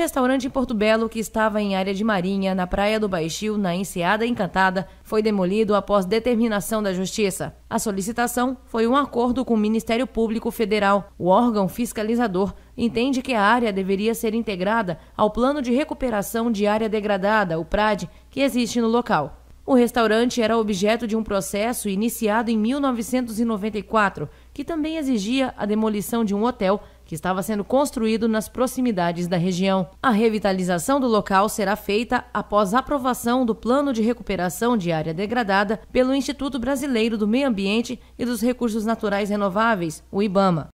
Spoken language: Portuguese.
restaurante em Porto Belo, que estava em área de marinha, na Praia do Baixio, na Enseada Encantada, foi demolido após determinação da Justiça. A solicitação foi um acordo com o Ministério Público Federal. O órgão fiscalizador entende que a área deveria ser integrada ao Plano de Recuperação de Área Degradada, o PRAD, que existe no local. O restaurante era objeto de um processo iniciado em 1994, que também exigia a demolição de um hotel que estava sendo construído nas proximidades da região. A revitalização do local será feita após aprovação do Plano de Recuperação de Área Degradada pelo Instituto Brasileiro do Meio Ambiente e dos Recursos Naturais Renováveis, o IBAMA.